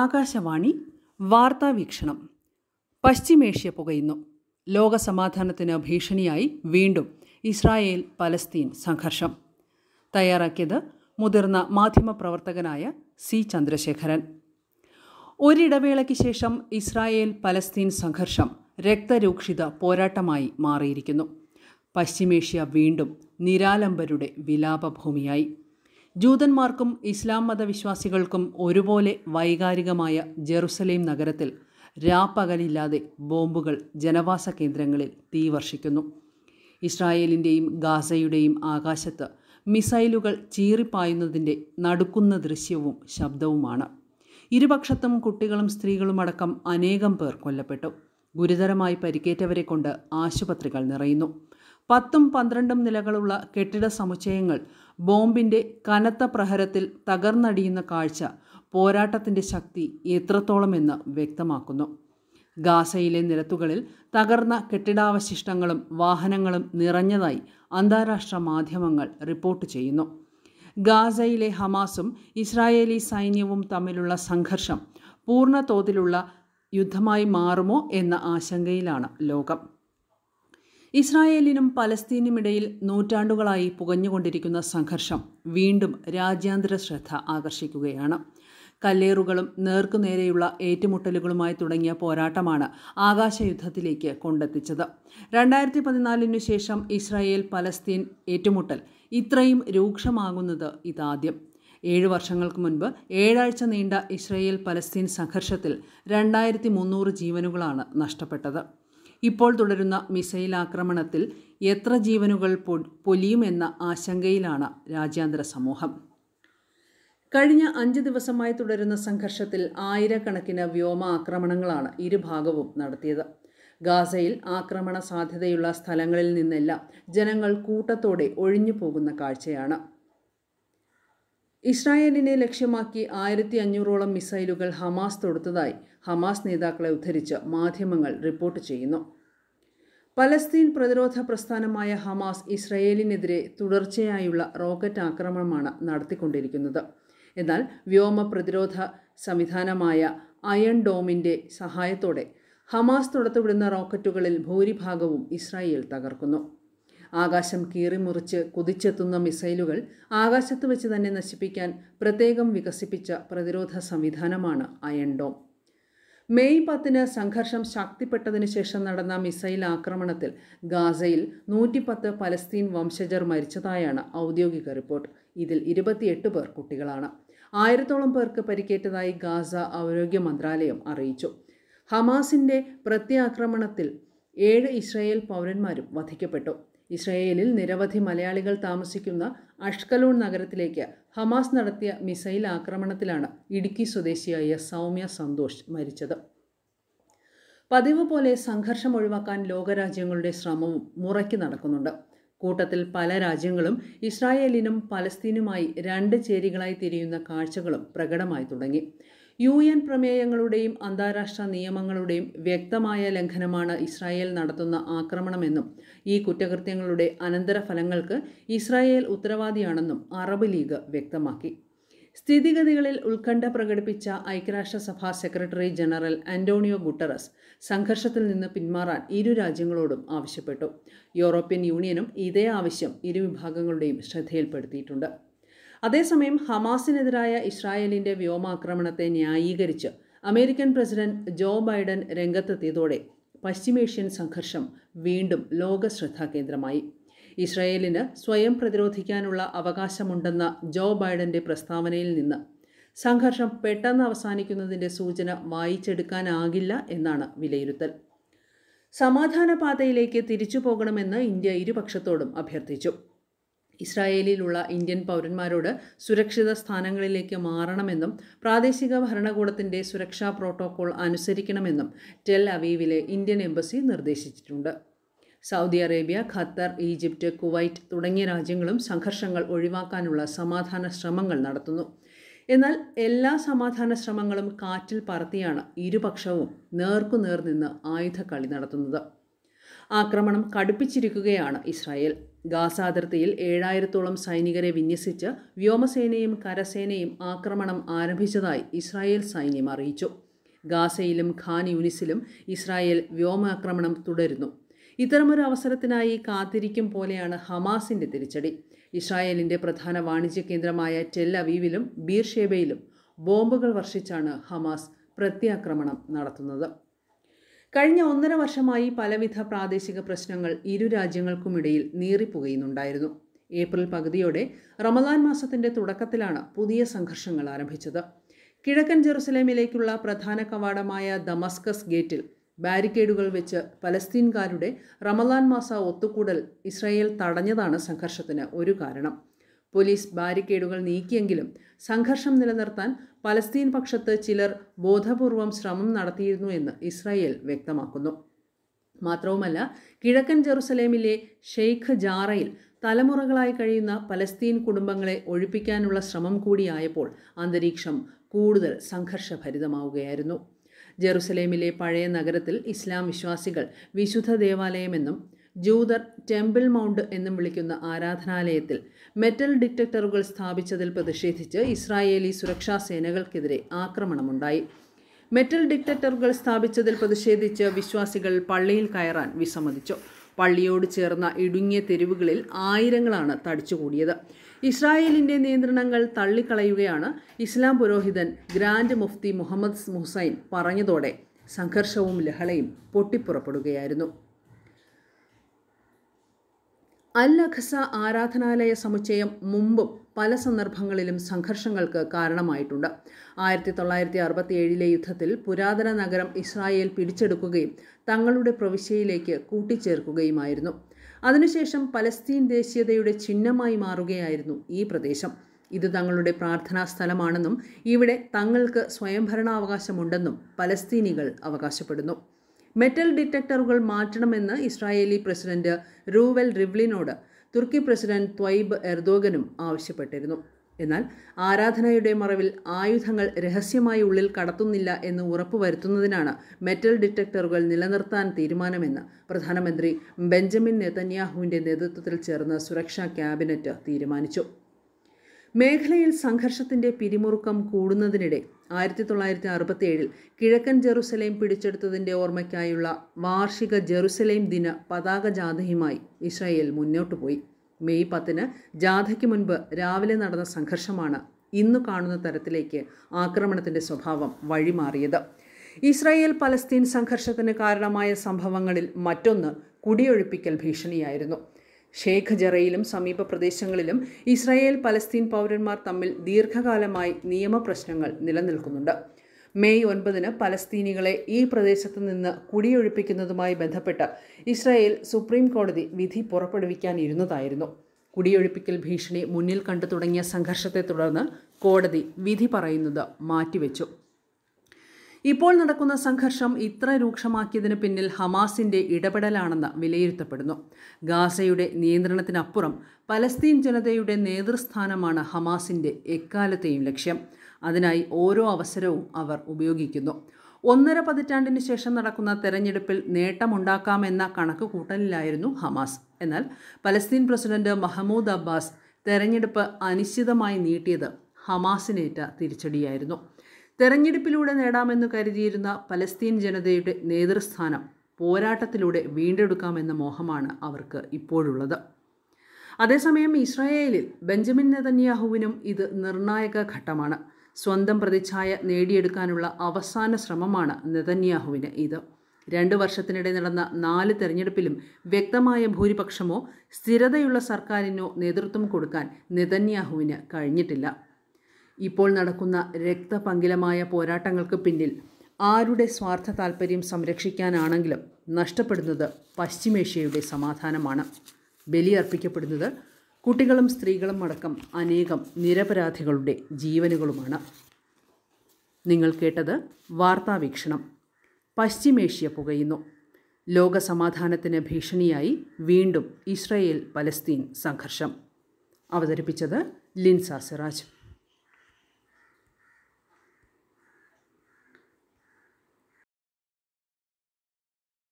ആകാശവാണി വാർത്താവീക്ഷണം പശ്ചിമേഷ്യ പുകയുന്നു ലോകസമാധാനത്തിന് ഭീഷണിയായി വീണ്ടും Israel Palestine സംഘർഷം തയ്യാറാക്കിയത് മുതിർന്ന മാധ്യമപ്രവർത്തകനായ സി ചന്ദ്രശേഖരൻ ഒരിടവേളയ്ക്ക് ശേഷം ഇസ്രായേൽ പലസ്തീൻ സംഘർഷം രക്തരൂക്ഷിത പോരാട്ടമായി മാറിയിരിക്കുന്നു പശ്ചിമേഷ്യ വീണ്ടും നിരാലംബരുടെ വിലാപഭൂമിയായി ജൂതന്മാർക്കും ഇസ്ലാം മതവിശ്വാസികൾക്കും ഒരുപോലെ വൈകാരികമായ ജെറുസലേം നഗരത്തിൽ രാപ്പകലില്ലാതെ ബോംബുകൾ ജനവാസ കേന്ദ്രങ്ങളിൽ തീവർഷിക്കുന്നു ഇസ്രായേലിൻ്റെയും ഗാസയുടെയും ആകാശത്ത് മിസൈലുകൾ ചീറിപ്പായുന്നതിൻ്റെ നടുക്കുന്ന ദൃശ്യവും ശബ്ദവുമാണ് ഇരുപക്ഷത്തും കുട്ടികളും സ്ത്രീകളുമടക്കം അനേകം പേർ കൊല്ലപ്പെട്ടു ഗുരുതരമായി പരിക്കേറ്റവരെ കൊണ്ട് ആശുപത്രികൾ നിറയുന്നു പത്തും പന്ത്രണ്ടും നിലകളുള്ള കെട്ടിട സമുച്ചയങ്ങൾ ബോംബിന്റെ കനത്ത പ്രഹരത്തിൽ തകർന്നടിയുന്ന കാഴ്ച പോരാട്ടത്തിന്റെ ശക്തി എത്രത്തോളമെന്ന് വ്യക്തമാക്കുന്നു ഗാസയിലെ നിരത്തുകളിൽ തകർന്ന കെട്ടിടാവശിഷ്ടങ്ങളും വാഹനങ്ങളും നിറഞ്ഞതായി അന്താരാഷ്ട്ര മാധ്യമങ്ങൾ റിപ്പോർട്ട് ചെയ്യുന്നു ഗാസയിലെ ഹമാസും ഇസ്രായേലി സൈന്യവും തമ്മിലുള്ള സംഘർഷം പൂർണ്ണ തോതിലുള്ള യുദ്ധമായി മാറുമോ എന്ന ആശങ്കയിലാണ് ലോകം ഇസ്രായേലിനും പലസ്തീനുമിടയിൽ നൂറ്റാണ്ടുകളായി പുകഞ്ഞുകൊണ്ടിരിക്കുന്ന സംഘർഷം വീണ്ടും രാജ്യാന്തര ശ്രദ്ധ ആകർഷിക്കുകയാണ് കല്ലേറുകളും നേർക്കുനേരെയുള്ള ഏറ്റുമുട്ടലുകളുമായി തുടങ്ങിയ പോരാട്ടമാണ് ആകാശയുദ്ധത്തിലേക്ക് കൊണ്ടെത്തിച്ചത് രണ്ടായിരത്തി പതിനാലിനു ശേഷം ഇസ്രായേൽ പലസ്തീൻ ഏറ്റുമുട്ടൽ ഇത്രയും രൂക്ഷമാകുന്നത് ഇതാദ്യം ഏഴ് വർഷങ്ങൾക്ക് മുൻപ് ഏഴാഴ്ച നീണ്ട ഇസ്രായേൽ പലസ്തീൻ സംഘർഷത്തിൽ രണ്ടായിരത്തി മുന്നൂറ് ജീവനുകളാണ് നഷ്ടപ്പെട്ടത് ഇപ്പോൾ തുടരുന്ന മിസൈൽ ആക്രമണത്തിൽ എത്ര ജീവനുകൾ പൊലിയുമെന്ന ആശങ്കയിലാണ് രാജ്യാന്തര സമൂഹം കഴിഞ്ഞ അഞ്ച് ദിവസമായി തുടരുന്ന സംഘർഷത്തിൽ ആയിരക്കണക്കിന് വ്യോമ ആക്രമണങ്ങളാണ് ഇരുഭാഗവും നടത്തിയത് ഗാസയിൽ ആക്രമണ സാധ്യതയുള്ള സ്ഥലങ്ങളിൽ നിന്നെല്ലാം ജനങ്ങൾ കൂട്ടത്തോടെ ഒഴിഞ്ഞു പോകുന്ന കാഴ്ചയാണ് ഇസ്രായേലിനെ ലക്ഷ്യമാക്കി ആയിരത്തി അഞ്ഞൂറോളം മിസൈലുകൾ ഹമാസ് തൊടുത്തതായി ഹമാസ് നേതാക്കളെ ഉദ്ധരിച്ച് മാധ്യമങ്ങൾ റിപ്പോർട്ട് ചെയ്യുന്നു പലസ്തീൻ പ്രതിരോധ പ്രസ്ഥാനമായ ഹമാസ് ഇസ്രയേലിനെതിരെ തുടർച്ചയായുള്ള റോക്കറ്റ് ആക്രമണമാണ് നടത്തിക്കൊണ്ടിരിക്കുന്നത് എന്നാൽ വ്യോമ പ്രതിരോധ സംവിധാനമായ അയൺ ഡോമിൻ്റെ സഹായത്തോടെ ഹമാസ് തുടത്തുവിടുന്ന റോക്കറ്റുകളിൽ ഭൂരിഭാഗവും ഇസ്രായേൽ തകർക്കുന്നു ആകാശം കീറിമുറിച്ച് കുതിച്ചെത്തുന്ന മിസൈലുകൾ ആകാശത്ത് വെച്ച് തന്നെ നശിപ്പിക്കാൻ പ്രത്യേകം വികസിപ്പിച്ച പ്രതിരോധ സംവിധാനമാണ് അയൺഡോം മെയ് പത്തിന് സംഘർഷം ശക്തിപ്പെട്ടതിന് ശേഷം നടന്ന മിസൈൽ ആക്രമണത്തിൽ ഗാസയിൽ നൂറ്റിപ്പത്ത് പലസ്തീൻ വംശജർ മരിച്ചതായാണ് ഔദ്യോഗിക റിപ്പോർട്ട് ഇതിൽ ഇരുപത്തിയെട്ട് പേർ കുട്ടികളാണ് ആയിരത്തോളം പേർക്ക് പരിക്കേറ്റതായി ഗാസ ആരോഗ്യ മന്ത്രാലയം അറിയിച്ചു ഹമാസിൻ്റെ പ്രത്യാക്രമണത്തിൽ ഏഴ് ഇസ്രായേൽ പൗരന്മാരും വധിക്കപ്പെട്ടു ഇസ്രയേലിൽ നിരവധി മലയാളികൾ താമസിക്കുന്ന അഷ്കലോൺ നഗരത്തിലേക്ക് ഹമാസ് നടത്തിയ മിസൈൽ ആക്രമണത്തിലാണ് ഇടുക്കി സ്വദേശിയായ സൗമ്യ സന്തോഷ് മരിച്ചത് പതിവ് പോലെ സംഘർഷം ഒഴിവാക്കാൻ ലോകരാജ്യങ്ങളുടെ ശ്രമവും മുറയ്ക്ക് നടക്കുന്നുണ്ട് കൂട്ടത്തിൽ പല രാജ്യങ്ങളും ഇസ്രായേലിനും പലസ്തീനുമായി രണ്ട് ചേരികളായി തിരിയുന്ന കാഴ്ചകളും പ്രകടമായി തുടങ്ങി യു എൻ പ്രമേയങ്ങളുടെയും അന്താരാഷ്ട്ര നിയമങ്ങളുടെയും വ്യക്തമായ ലംഘനമാണ് ഇസ്രായേൽ നടത്തുന്ന ആക്രമണമെന്നും ഈ കുറ്റകൃത്യങ്ങളുടെ അനന്തരഫലങ്ങൾക്ക് ഇസ്രായേൽ ഉത്തരവാദിയാണെന്നും അറബ് ലീഗ് വ്യക്തമാക്കി സ്ഥിതിഗതികളിൽ ഉത്കണ്ഠ പ്രകടിപ്പിച്ച ഐക്യരാഷ്ട്രസഭാ സെക്രട്ടറി ജനറൽ അന്റോണിയോ ഗുട്ടറസ് സംഘർഷത്തിൽ നിന്ന് പിന്മാറാൻ ഇരു രാജ്യങ്ങളോടും ആവശ്യപ്പെട്ടു യൂറോപ്യൻ യൂണിയനും ഇതേ ആവശ്യം ഇരു വിഭാഗങ്ങളുടെയും ശ്രദ്ധയിൽപ്പെടുത്തിയിട്ടുണ്ട് അതേസമയം ഹമാസിനെതിരായ ഇസ്രായേലിൻ്റെ വ്യോമാക്രമണത്തെ ന്യായീകരിച്ച് അമേരിക്കൻ പ്രസിഡന്റ് ജോ ബൈഡൻ രംഗത്തെത്തിയതോടെ പശ്ചിമേഷ്യൻ സംഘർഷം വീണ്ടും ലോക ശ്രദ്ധാകേന്ദ്രമായി ഇസ്രായേലിന് സ്വയം പ്രതിരോധിക്കാനുള്ള അവകാശമുണ്ടെന്ന ജോ ബൈഡന്റെ പ്രസ്താവനയിൽ നിന്ന് സംഘർഷം പെട്ടെന്ന് അവസാനിക്കുന്നതിൻ്റെ സൂചന വായിച്ചെടുക്കാനാകില്ല എന്നാണ് വിലയിരുത്തൽ സമാധാന പാതയിലേക്ക് തിരിച്ചു പോകണമെന്ന് ഇന്ത്യ ഇരുപക്ഷത്തോടും അഭ്യർത്ഥിച്ചു ഇസ്രായേലിലുള്ള ഇന്ത്യൻ പൗരന്മാരോട് സുരക്ഷിത സ്ഥാനങ്ങളിലേക്ക് മാറണമെന്നും പ്രാദേശിക ഭരണകൂടത്തിൻ്റെ സുരക്ഷാ പ്രോട്ടോകോൾ അനുസരിക്കണമെന്നും ടെൽ അവീവിലെ ഇന്ത്യൻ എംബസി നിർദ്ദേശിച്ചിട്ടുണ്ട് Saudi Arabia Qatar Egypt Kuwait തുടങ്ങിയ രാജ്യങ്ങളും സംഘർഷങ്ങൾ ഒഴിവാക്കാനുള്ള സമാധാന ശ്രമങ്ങൾ നടത്തുന്നു എന്നാൽ എല്ലാ സമാധാന ശ്രമങ്ങളും കാറ്റിൽ പറത്തിയാണ് ഇരുപക്ഷവും നേർക്കുനേർ നിന്ന് ആയുധക്കളി നടത്തുന്നത് ആക്രമണം കടുപ്പിച്ചിരിക്കുകയാണ് ഇസ്രായേൽ ഗാസാതിർത്തിയിൽ ഏഴായിരത്തോളം സൈനികരെ വിന്യസിച്ച് വ്യോമസേനയും കരസേനയും ആക്രമണം ആരംഭിച്ചതായി ഇസ്രായേൽ സൈന്യം അറിയിച്ചു ഗാസയിലും ഖാൻ യൂണിസിലും ഇസ്രായേൽ വ്യോമാക്രമണം തുടരുന്നു ഇത്തരമൊരു അവസരത്തിനായി കാത്തിരിക്കും പോലെയാണ് ഹമാസിൻ്റെ തിരിച്ചടി ഇസ്രായേലിൻ്റെ പ്രധാന വാണിജ്യ കേന്ദ്രമായ ടെൽ അവീവിലും ബീർഷേബയിലും ബോംബുകൾ വർഷിച്ചാണ് ഹമാസ് പ്രത്യാക്രമണം നടത്തുന്നത് കഴിഞ്ഞ ഒന്നര വർഷമായി പലവിധ പ്രാദേശിക പ്രശ്നങ്ങൾ ഇരു രാജ്യങ്ങൾക്കുമിടയിൽ നീറിപ്പുകയുന്നുണ്ടായിരുന്നു ഏപ്രിൽ പകുതിയോടെ റമദാൻ മാസത്തിന്റെ തുടക്കത്തിലാണ് പുതിയ സംഘർഷങ്ങൾ ആരംഭിച്ചത് കിഴക്കൻ ജെറുസലേമിലേക്കുള്ള പ്രധാന കവാടമായ ദമസ്കസ് ഗേറ്റിൽ ബാരിക്കേഡുകൾ വെച്ച് പലസ്തീൻകാരുടെ റമദാൻ മാസ ഒത്തുകൂടൽ ഇസ്രായേൽ തടഞ്ഞതാണ് സംഘർഷത്തിന് ഒരു കാരണം പോലീസ് ബാരിക്കേഡുകൾ നീക്കിയെങ്കിലും സംഘർഷം നിലനിർത്താൻ പലസ്തീൻ പക്ഷത്ത് ചിലർ ബോധപൂർവം ശ്രമം നടത്തിയിരുന്നു എന്ന് ഇസ്രായേൽ വ്യക്തമാക്കുന്നു മാത്രവുമല്ല കിഴക്കൻ ജെറുസലേമിലെ ഷെയ്ഖ് ജാറയിൽ തലമുറകളായി കഴിയുന്ന പലസ്തീൻ കുടുംബങ്ങളെ ഒഴിപ്പിക്കാനുള്ള ശ്രമം കൂടിയായപ്പോൾ അന്തരീക്ഷം കൂടുതൽ സംഘർഷഭരിതമാവുകയായിരുന്നു ജെറുസലേമിലെ പഴയ നഗരത്തിൽ ഇസ്ലാം വിശ്വാസികൾ വിശുദ്ധ ദേവാലയമെന്നും ജൂതർ ടെമ്പിൾ മൗണ്ട് എന്നും വിളിക്കുന്ന ആരാധനാലയത്തിൽ മെറ്റൽ ഡിറ്റക്ടറുകൾ സ്ഥാപിച്ചതിൽ പ്രതിഷേധിച്ച് ഇസ്രായേലി സുരക്ഷാ സേനകൾക്കെതിരെ ആക്രമണമുണ്ടായി മെറ്റൽ ഡിറ്റക്ടറുകൾ സ്ഥാപിച്ചതിൽ പ്രതിഷേധിച്ച് വിശ്വാസികൾ പള്ളിയിൽ കയറാൻ വിസമ്മതിച്ചു പള്ളിയോട് ചേർന്ന ഇടുങ്ങിയ തെരുവുകളിൽ ആയിരങ്ങളാണ് തടിച്ചുകൂടിയത് ഇസ്രായേലിൻ്റെ നിയന്ത്രണങ്ങൾ തള്ളിക്കളയുകയാണ് ഇസ്ലാം പുരോഹിതൻ ഗ്രാൻഡ് മുഫ്തി മുഹമ്മദ് മുഹസൈൻ പറഞ്ഞതോടെ സംഘർഷവും ലഹളയും പൊട്ടിപ്പുറപ്പെടുകയായിരുന്നു അൽ അഖസ ആരാധനാലയ സമുച്ചയം മുമ്പും പല സന്ദർഭങ്ങളിലും സംഘർഷങ്ങൾക്ക് കാരണമായിട്ടുണ്ട് ആയിരത്തി തൊള്ളായിരത്തി ഏഴിലെ യുദ്ധത്തിൽ പുരാതന നഗരം ഇസ്രായേൽ പിടിച്ചെടുക്കുകയും തങ്ങളുടെ പ്രവിശ്യയിലേക്ക് കൂട്ടിച്ചേർക്കുകയുമായിരുന്നു അതിനുശേഷം പലസ്തീൻ ദേശീയതയുടെ ചിഹ്നമായി മാറുകയായിരുന്നു ഈ പ്രദേശം ഇത് തങ്ങളുടെ പ്രാർത്ഥനാ സ്ഥലമാണെന്നും ഇവിടെ തങ്ങൾക്ക് സ്വയംഭരണാവകാശമുണ്ടെന്നും പലസ്തീനികൾ അവകാശപ്പെടുന്നു മെറ്റൽ ഡിറ്റക്ടറുകൾ മാറ്റണമെന്ന് ഇസ്രായേലി പ്രസിഡന്റ് റൂവൽ റിവ്ലിനോട് തുർക്കി പ്രസിഡന്റ് ത്വൈബ് എർദോഗനും ആവശ്യപ്പെട്ടിരുന്നു എന്നാൽ ആരാധനയുടെ മറവിൽ ആയുധങ്ങൾ രഹസ്യമായി ഉള്ളിൽ കടത്തുന്നില്ല എന്ന് ഉറപ്പുവരുത്തുന്നതിനാണ് മെറ്റൽ ഡിറ്റക്ടറുകൾ നിലനിർത്താൻ തീരുമാനമെന്ന് പ്രധാനമന്ത്രി ബെഞ്ചമിൻ നെതന്യാഹുവിൻ്റെ നേതൃത്വത്തിൽ ചേർന്ന സുരക്ഷാ ക്യാബിനറ്റ് തീരുമാനിച്ചു മേഖലയിൽ സംഘർഷത്തിന്റെ പിരിമുറുക്കം കൂടുന്നതിനിടെ ആയിരത്തി തൊള്ളായിരത്തി ഏഴിൽ കിഴക്കൻ ജെറുസലേം പിടിച്ചെടുത്തതിന്റെ ഓർമ്മയ്ക്കായുള്ള വാർഷിക ജെറുസലേം ദിന പതാക ജാഥയുമായി ഇസ്രായേൽ മുന്നോട്ടു പോയി മെയ് പത്തിന് ജാഥയ്ക്ക് മുൻപ് രാവിലെ നടന്ന സംഘർഷമാണ് ഇന്നു കാണുന്ന തരത്തിലേക്ക് ആക്രമണത്തിന്റെ സ്വഭാവം വഴിമാറിയത് ഇസ്രായേൽ പലസ്തീൻ സംഘർഷത്തിന് കാരണമായ സംഭവങ്ങളിൽ മറ്റൊന്ന് കുടിയൊഴിപ്പിക്കൽ ഭീഷണിയായിരുന്നു ഷേഖ് ജറയിലും സമീപ പ്രദേശങ്ങളിലും ഇസ്രായേൽ പലസ്തീൻ പൗരന്മാർ തമ്മിൽ ദീർഘകാലമായി നിയമപ്രശ്നങ്ങൾ നിലനിൽക്കുന്നുണ്ട് മെയ് ഒൻപതിന് പലസ്തീനികളെ ഈ പ്രദേശത്ത് നിന്ന് കുടിയൊഴിപ്പിക്കുന്നതുമായി ബന്ധപ്പെട്ട് ഇസ്രായേൽ സുപ്രീം കോടതി വിധി പുറപ്പെടുവിക്കാനിരുന്നതായിരുന്നു കുടിയൊഴിപ്പിക്കൽ ഭീഷണി മുന്നിൽ കണ്ടു തുടങ്ങിയ സംഘർഷത്തെ തുടർന്ന് കോടതി വിധി പറയുന്നത് മാറ്റിവെച്ചു ഇപ്പോൾ നടക്കുന്ന സംഘർഷം ഇത്ര രൂക്ഷമാക്കിയതിന് പിന്നിൽ ഹമാസിന്റെ ഇടപെടലാണെന്ന് വിലയിരുത്തപ്പെടുന്നു ഗാസയുടെ നിയന്ത്രണത്തിനപ്പുറം പലസ്തീൻ ജനതയുടെ നേതൃസ്ഥാനമാണ് ഹമാസിന്റെ എക്കാലത്തെയും ലക്ഷ്യം അതിനായി ഓരോ അവസരവും അവർ ഉപയോഗിക്കുന്നു ഒന്നര പതിറ്റാണ്ടിന് ശേഷം നടക്കുന്ന തെരഞ്ഞെടുപ്പിൽ നേട്ടമുണ്ടാക്കാമെന്ന കണക്ക് കൂട്ടലിലായിരുന്നു ഹമാസ് എന്നാൽ പലസ്തീൻ പ്രസിഡന്റ് മഹമ്മൂദ് അബ്ബാസ് തെരഞ്ഞെടുപ്പ് അനിശ്ചിതമായി നീട്ടിയത് ഹമാസിനേറ്റ തിരിച്ചടിയായിരുന്നു തെരഞ്ഞെടുപ്പിലൂടെ നേടാമെന്ന് കരുതിയിരുന്ന പലസ്തീൻ ജനതയുടെ നേതൃസ്ഥാനം പോരാട്ടത്തിലൂടെ വീണ്ടെടുക്കാമെന്ന മോഹമാണ് അവർക്ക് ഇപ്പോഴുള്ളത് അതേസമയം ഇസ്രായേലിൽ ബെഞ്ചമിൻ നെതന്യാഹുവിനും ഇത് നിർണായക ഘട്ടമാണ് സ്വന്തം പ്രതിച്ഛായ നേടിയെടുക്കാനുള്ള അവസാന ശ്രമമാണ് നെതന്യാഹുവിന് ഇത് രണ്ട് വർഷത്തിനിടെ നടന്ന നാല് തെരഞ്ഞെടുപ്പിലും വ്യക്തമായ ഭൂരിപക്ഷമോ സ്ഥിരതയുള്ള സർക്കാരിനോ നേതൃത്വം കൊടുക്കാൻ നെതന്യാഹുവിന് കഴിഞ്ഞിട്ടില്ല ഇപ്പോൾ നടക്കുന്ന രക്തപങ്കിലമായ പോരാട്ടങ്ങൾക്ക് പിന്നിൽ ആരുടെ സ്വാർത്ഥ താല്പര്യം സംരക്ഷിക്കാനാണെങ്കിലും നഷ്ടപ്പെടുന്നത് പശ്ചിമേഷ്യയുടെ സമാധാനമാണ് ബലിയർപ്പിക്കപ്പെടുന്നത് കുട്ടികളും സ്ത്രീകളും അടക്കം അനേകം നിരപരാധികളുടെ ജീവനുകളുമാണ് നിങ്ങൾ കേട്ടത് വാർത്താവീക്ഷണം പശ്ചിമേഷ്യ പുകയുന്നു ലോക സമാധാനത്തിന് ഭീഷണിയായി വീണ്ടും ഇസ്രയേൽ പലസ്തീൻ സംഘർഷം അവതരിപ്പിച്ചത് ലിൻസ സിറാജ്